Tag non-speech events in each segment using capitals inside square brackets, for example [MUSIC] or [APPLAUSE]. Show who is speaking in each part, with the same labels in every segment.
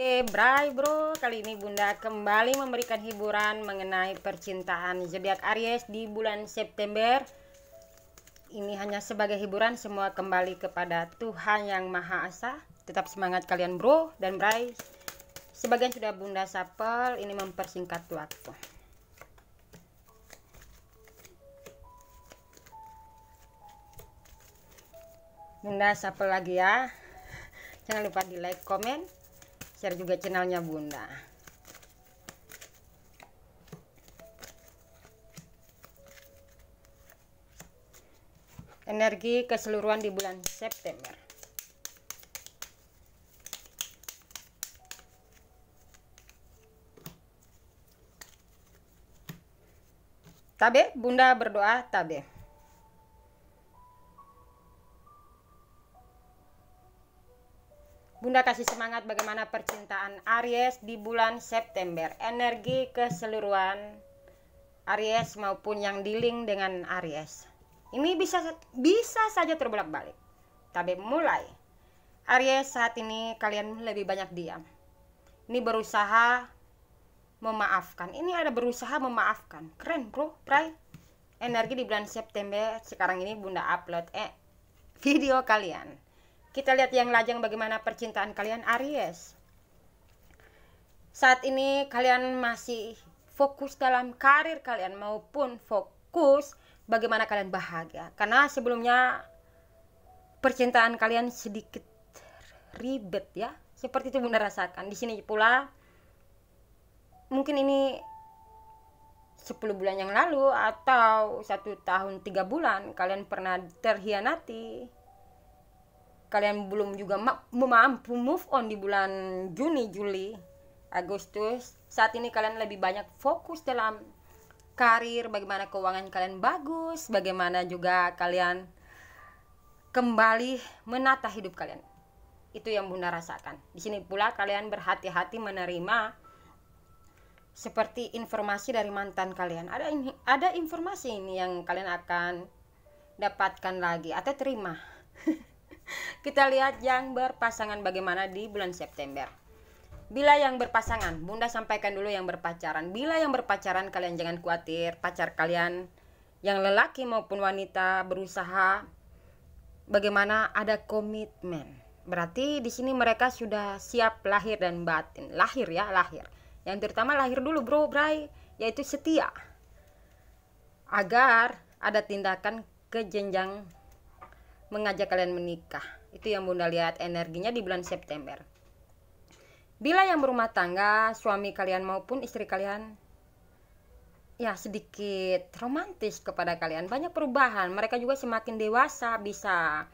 Speaker 1: Oke, bray bro, kali ini Bunda kembali memberikan hiburan mengenai percintaan zodiak Aries di bulan September. Ini hanya sebagai hiburan semua kembali kepada Tuhan yang Maha Esa. Tetap semangat kalian bro dan bray. Sebagian sudah Bunda sapel, ini mempersingkat waktu. Bunda sapel lagi ya. Jangan lupa di like, comment share juga channelnya bunda energi keseluruhan di bulan September tabe bunda berdoa tabe Bunda kasih semangat bagaimana percintaan Aries di bulan September. Energi keseluruhan Aries maupun yang dealing dengan Aries. Ini bisa bisa saja terbolak-balik. Tapi mulai Aries saat ini kalian lebih banyak diam. Ini berusaha memaafkan. Ini ada berusaha memaafkan. Keren, Bro. Pray. Energi di bulan September sekarang ini Bunda upload eh video kalian kita lihat yang lajang bagaimana percintaan kalian Aries. Saat ini kalian masih fokus dalam karir kalian maupun fokus bagaimana kalian bahagia. Karena sebelumnya percintaan kalian sedikit ribet ya. Seperti itu Bunda rasakan. Di sini pula mungkin ini 10 bulan yang lalu atau satu tahun tiga bulan kalian pernah terhianati kalian belum juga mampu move on di bulan Juni, Juli, Agustus, saat ini kalian lebih banyak fokus dalam karir, bagaimana keuangan kalian bagus, bagaimana juga kalian kembali menata hidup kalian. Itu yang Bunda rasakan. Di sini pula kalian berhati-hati menerima seperti informasi dari mantan kalian. Ada ini ada informasi ini yang kalian akan dapatkan lagi atau terima kita lihat yang berpasangan bagaimana di bulan September. Bila yang berpasangan, Bunda sampaikan dulu yang berpacaran. Bila yang berpacaran, kalian jangan khawatir. Pacar kalian yang lelaki maupun wanita berusaha bagaimana ada komitmen. Berarti di sini mereka sudah siap lahir dan batin. Lahir ya, lahir. Yang terutama lahir dulu, Bro, Bray, yaitu setia. Agar ada tindakan ke jenjang mengajak kalian menikah. Itu yang Bunda lihat energinya di bulan September. Bila yang berumah tangga, suami kalian maupun istri kalian ya sedikit romantis kepada kalian. Banyak perubahan, mereka juga semakin dewasa bisa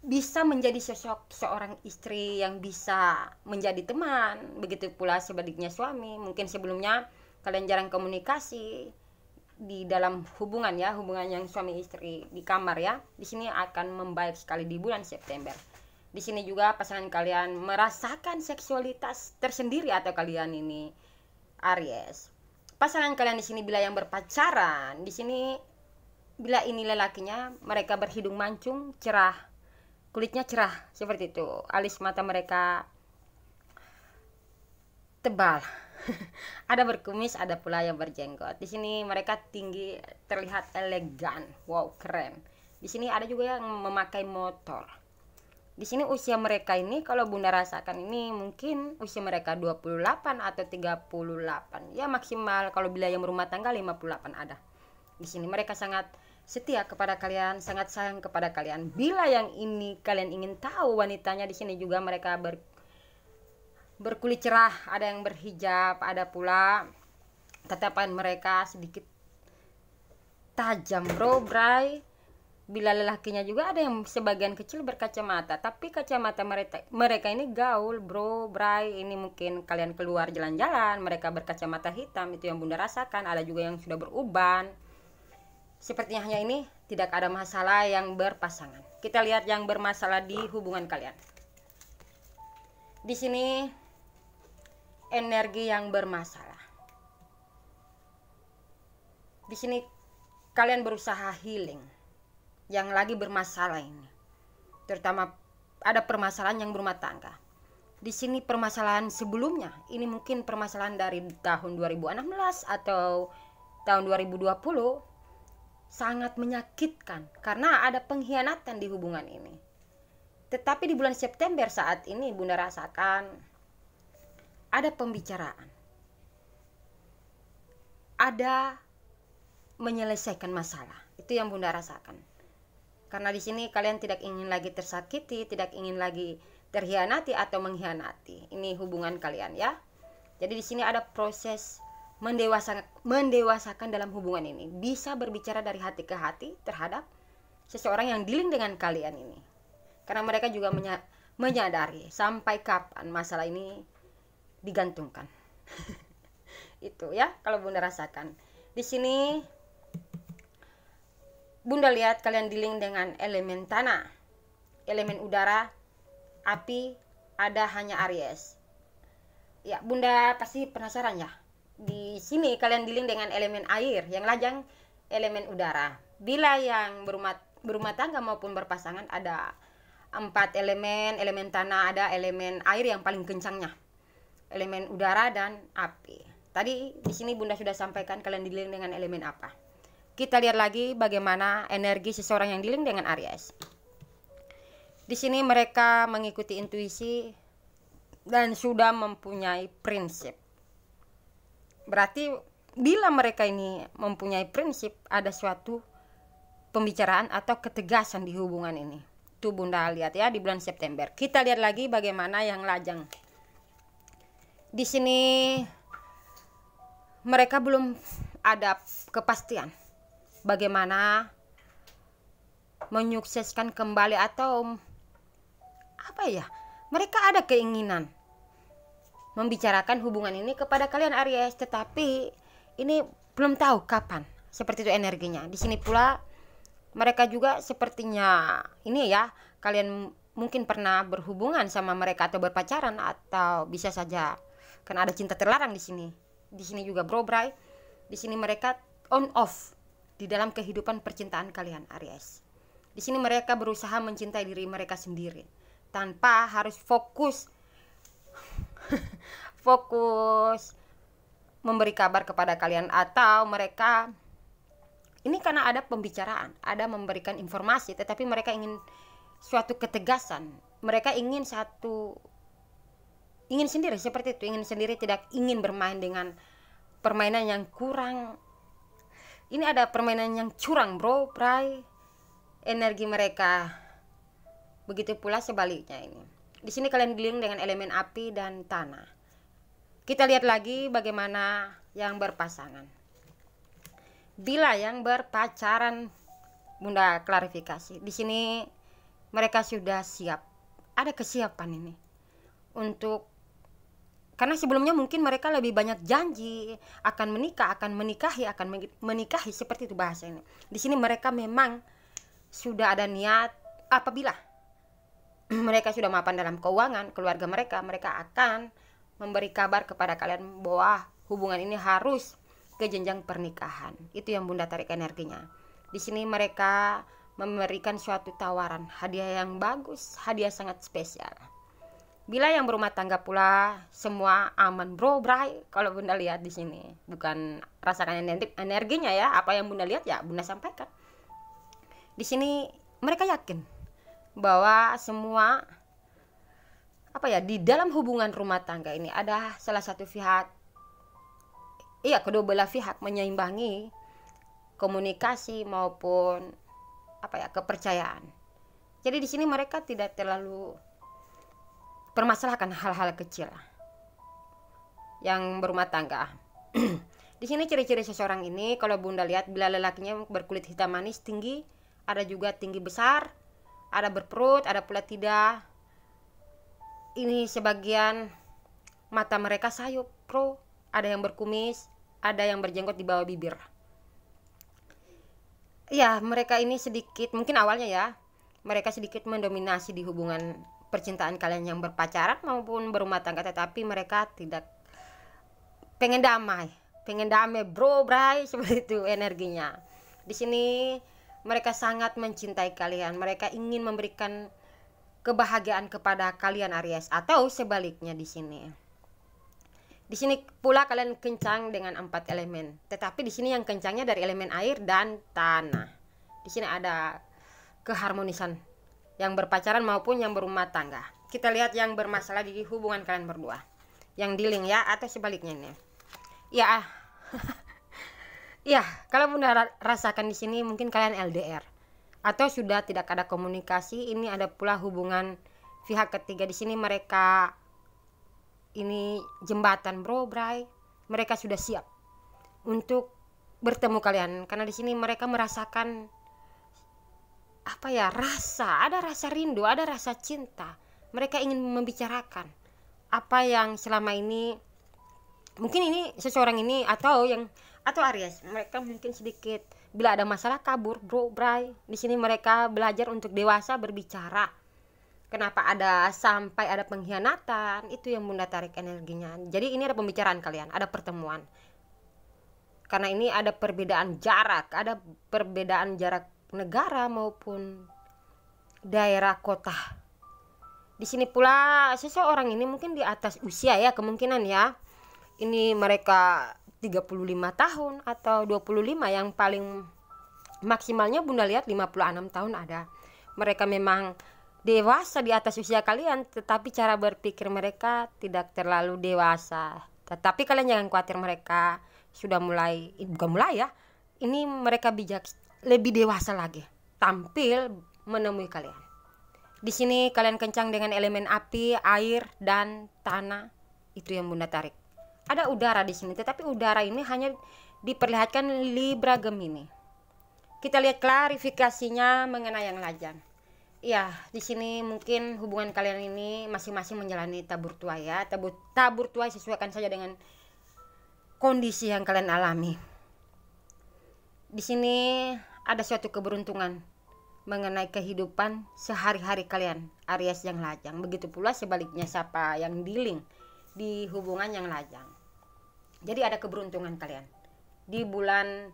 Speaker 1: bisa menjadi sosok seorang istri yang bisa menjadi teman, begitu pula sebaliknya suami. Mungkin sebelumnya kalian jarang komunikasi, di dalam hubungan ya, hubungan yang suami istri di kamar ya. Di sini akan membaik sekali di bulan September. Di sini juga pasangan kalian merasakan seksualitas tersendiri atau kalian ini Aries. Pasangan kalian di sini bila yang berpacaran, di sini bila ini lelakinya mereka berhidung mancung, cerah. Kulitnya cerah seperti itu. Alis mata mereka tebal [LAUGHS] ada berkumis, ada pula yang berjenggot. Di sini mereka tinggi, terlihat elegan. Wow, keren. Di sini ada juga yang memakai motor. Di sini usia mereka ini kalau Bunda rasakan ini mungkin usia mereka 28 atau 38. Ya maksimal kalau bila yang berumah tangga 58 ada. Di sini mereka sangat setia kepada kalian, sangat sayang kepada kalian. Bila yang ini kalian ingin tahu wanitanya di sini juga mereka ber berkulit cerah, ada yang berhijab, ada pula tatapan mereka sedikit tajam, bro, bray. Bila lelakinya juga ada yang sebagian kecil berkacamata, tapi kacamata mereka mereka ini gaul, bro, bray. Ini mungkin kalian keluar jalan-jalan, mereka berkacamata hitam itu yang Bunda rasakan, ada juga yang sudah beruban. Sepertinya hanya ini tidak ada masalah yang berpasangan. Kita lihat yang bermasalah di hubungan kalian. Di sini energi yang bermasalah. Di sini kalian berusaha healing yang lagi bermasalah ini. Terutama ada permasalahan yang berumah tangga. Di sini permasalahan sebelumnya, ini mungkin permasalahan dari tahun 2016 atau tahun 2020 sangat menyakitkan karena ada pengkhianatan di hubungan ini. Tetapi di bulan September saat ini Bunda rasakan ada pembicaraan, ada menyelesaikan masalah. Itu yang Bunda rasakan. Karena di sini kalian tidak ingin lagi tersakiti, tidak ingin lagi terhianati atau mengkhianati. Ini hubungan kalian ya. Jadi di sini ada proses mendewasa, mendewasakan dalam hubungan ini. Bisa berbicara dari hati ke hati terhadap seseorang yang dealing dengan kalian ini. Karena mereka juga menyadari sampai kapan masalah ini digantungkan. [LAUGHS] itu ya kalau Bunda rasakan. Di sini Bunda lihat kalian dealing dengan elemen tanah, elemen udara, api, ada hanya Aries. Ya, Bunda pasti penasaran ya. Di sini kalian dealing dengan elemen air, yang lajang elemen udara. Bila yang berumah, berumah tangga maupun berpasangan ada empat elemen, elemen tanah ada elemen air yang paling kencangnya elemen udara dan api. Tadi di sini Bunda sudah sampaikan kalian diling dengan elemen apa. Kita lihat lagi bagaimana energi seseorang yang diling dengan Aries. Di sini mereka mengikuti intuisi dan sudah mempunyai prinsip. Berarti bila mereka ini mempunyai prinsip ada suatu pembicaraan atau ketegasan di hubungan ini. Tuh Bunda lihat ya di bulan September. Kita lihat lagi bagaimana yang lajang di sini mereka belum ada kepastian bagaimana menyukseskan kembali atau apa ya mereka ada keinginan membicarakan hubungan ini kepada kalian Aries tetapi ini belum tahu kapan seperti itu energinya di sini pula mereka juga sepertinya ini ya kalian mungkin pernah berhubungan sama mereka atau berpacaran atau bisa saja karena ada cinta terlarang di sini di sini juga bro bray di sini mereka on off di dalam kehidupan percintaan kalian Aries di sini mereka berusaha mencintai diri mereka sendiri tanpa harus fokus [LAUGHS] fokus memberi kabar kepada kalian atau mereka ini karena ada pembicaraan, ada memberikan informasi, tetapi mereka ingin suatu ketegasan. Mereka ingin satu ingin sendiri seperti itu ingin sendiri tidak ingin bermain dengan permainan yang kurang ini ada permainan yang curang bro pray energi mereka begitu pula sebaliknya ini di sini kalian dealing dengan elemen api dan tanah kita lihat lagi bagaimana yang berpasangan bila yang berpacaran bunda klarifikasi di sini mereka sudah siap ada kesiapan ini untuk karena sebelumnya mungkin mereka lebih banyak janji akan menikah akan menikahi akan menikahi seperti itu bahasa ini di sini mereka memang sudah ada niat apabila [CLEARS THROAT] mereka sudah mapan dalam keuangan keluarga mereka mereka akan memberi kabar kepada kalian bahwa hubungan ini harus ke jenjang pernikahan itu yang bunda tarik energinya di sini mereka memberikan suatu tawaran hadiah yang bagus hadiah sangat spesial Bila yang berumah tangga pula semua aman bro, bray. Kalau bunda lihat di sini, bukan rasakan energinya ya. Apa yang bunda lihat ya bunda sampaikan. Di sini mereka yakin bahwa semua apa ya di dalam hubungan rumah tangga ini ada salah satu pihak, iya kedua belah pihak menyeimbangi komunikasi maupun apa ya kepercayaan. Jadi di sini mereka tidak terlalu permasalahkan hal-hal kecil yang berumah tangga. [CLEARS THROAT] Di sini ciri-ciri seseorang ini kalau Bunda lihat bila lelakinya berkulit hitam manis tinggi, ada juga tinggi besar, ada berperut, ada pula tidak. Ini sebagian mata mereka sayup, Pro. Ada yang berkumis, ada yang berjenggot di bawah bibir. Ya, mereka ini sedikit mungkin awalnya ya, mereka sedikit mendominasi di hubungan percintaan kalian yang berpacaran maupun berumah tangga tetapi mereka tidak pengen damai pengen damai bro bray [LAUGHS] seperti itu energinya di sini mereka sangat mencintai kalian mereka ingin memberikan kebahagiaan kepada kalian Aries atau sebaliknya di sini di sini pula kalian kencang dengan empat elemen tetapi di sini yang kencangnya dari elemen air dan tanah di sini ada keharmonisan yang berpacaran maupun yang berumah tangga. Kita lihat yang bermasalah di hubungan kalian berdua. Yang dealing ya atau sebaliknya ini. Ya. Ah. [LAUGHS] ya, kalau Bunda rasakan di sini mungkin kalian LDR atau sudah tidak ada komunikasi, ini ada pula hubungan pihak ketiga di sini mereka ini jembatan, Bro, Bray. Mereka sudah siap untuk bertemu kalian karena di sini mereka merasakan apa ya rasa ada rasa rindu ada rasa cinta mereka ingin membicarakan apa yang selama ini mungkin ini seseorang ini atau yang atau Aries mereka mungkin sedikit bila ada masalah kabur bro Bray di sini mereka belajar untuk dewasa berbicara kenapa ada sampai ada pengkhianatan itu yang bunda tarik energinya jadi ini ada pembicaraan kalian ada pertemuan karena ini ada perbedaan jarak ada perbedaan jarak negara maupun daerah kota. Di sini pula seseorang ini mungkin di atas usia ya kemungkinan ya. Ini mereka 35 tahun atau 25 yang paling maksimalnya Bunda lihat 56 tahun ada. Mereka memang dewasa di atas usia kalian tetapi cara berpikir mereka tidak terlalu dewasa. Tetapi kalian jangan khawatir mereka sudah mulai bukan mulai ya. Ini mereka bijak lebih dewasa lagi tampil menemui kalian. Di sini kalian kencang dengan elemen api, air, dan tanah. Itu yang Bunda tarik. Ada udara di sini, tetapi udara ini hanya diperlihatkan Libra Gemini. Kita lihat klarifikasinya mengenai yang lajang. Ya, di sini mungkin hubungan kalian ini masing-masing menjalani tabur tua ya. Tabur, tabur tua sesuaikan saja dengan kondisi yang kalian alami. Di sini ada suatu keberuntungan mengenai kehidupan sehari-hari kalian Aries yang lajang begitu pula sebaliknya siapa yang dealing di hubungan yang lajang jadi ada keberuntungan kalian di bulan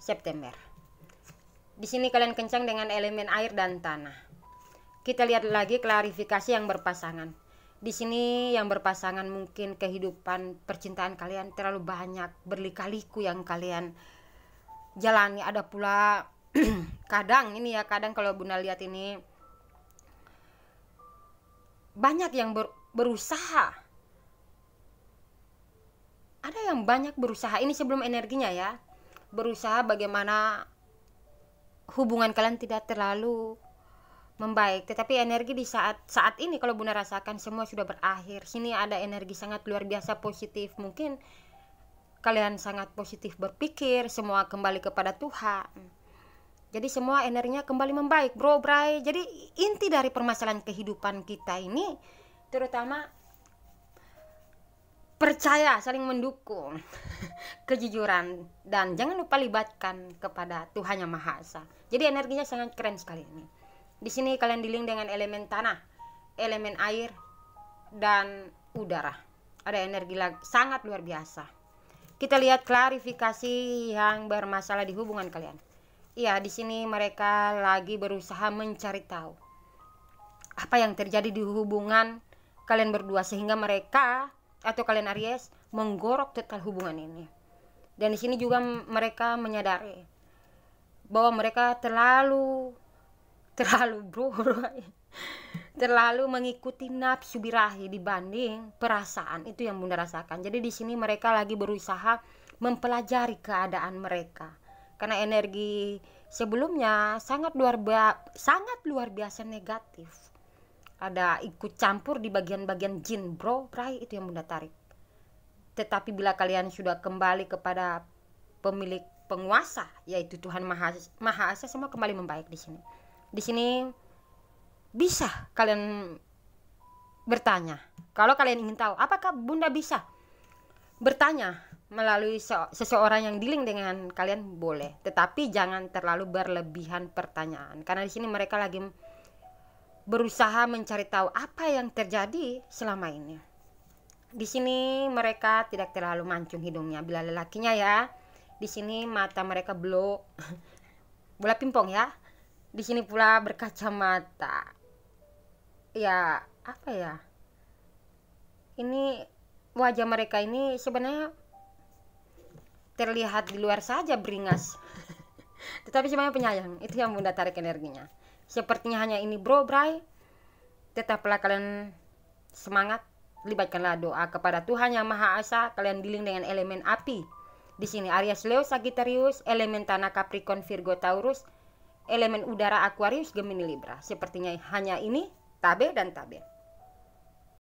Speaker 1: September di sini kalian kencang dengan elemen air dan tanah kita lihat lagi klarifikasi yang berpasangan di sini yang berpasangan mungkin kehidupan percintaan kalian terlalu banyak berlikaliku yang kalian jalani ada pula [CLEARS THROAT] kadang ini ya kadang kalau bunda lihat ini banyak yang ber, berusaha ada yang banyak berusaha ini sebelum energinya ya berusaha bagaimana hubungan kalian tidak terlalu membaik tetapi energi di saat saat ini kalau bunda rasakan semua sudah berakhir sini ada energi sangat luar biasa positif mungkin kalian sangat positif berpikir, semua kembali kepada Tuhan. Jadi semua energinya kembali membaik, bro, bray. Jadi inti dari permasalahan kehidupan kita ini terutama percaya, saling mendukung, [LAUGHS] kejujuran dan jangan lupa libatkan kepada Tuhan Yang Maha Esa. Jadi energinya sangat keren sekali ini. Di sini kalian diling dengan elemen tanah, elemen air dan udara. Ada energi lagi sangat luar biasa. Kita lihat klarifikasi yang bermasalah di hubungan kalian. Iya, di sini mereka lagi berusaha mencari tahu apa yang terjadi di hubungan kalian berdua sehingga mereka atau kalian Aries menggorok total hubungan ini. Dan di sini juga mereka menyadari bahwa mereka terlalu [LAUGHS] terlalu bro terlalu mengikuti nafsu birahi dibanding perasaan itu yang bunda rasakan. Jadi di sini mereka lagi berusaha mempelajari keadaan mereka karena energi sebelumnya sangat luar biasa sangat luar biasa negatif. Ada ikut campur di bagian-bagian jin, bro, brai itu yang bunda tarik. Tetapi bila kalian sudah kembali kepada pemilik penguasa yaitu Tuhan Maha Maha Asa semua kembali membaik di sini. Di sini bisa kalian bertanya. Kalau kalian ingin tahu apakah Bunda bisa bertanya melalui seseorang yang dealing dengan kalian boleh, tetapi jangan terlalu berlebihan pertanyaan karena di sini mereka lagi berusaha mencari tahu apa yang terjadi selama ini. Di sini mereka tidak terlalu mancung hidungnya bila lelakinya ya. Di sini mata mereka blok. [LAUGHS] bola pimpong ya. Di sini pula berkacamata ya apa ya ini wajah mereka ini sebenarnya terlihat di luar saja beringas [LAUGHS] tetapi sebenarnya penyayang itu yang bunda tarik energinya sepertinya hanya ini bro bray tetaplah kalian semangat libatkanlah doa kepada Tuhan yang Maha Esa kalian diling dengan elemen api di sini Aries Leo Sagittarius elemen tanah Capricorn Virgo Taurus elemen udara Aquarius Gemini Libra sepertinya hanya ini tabe dan tabe.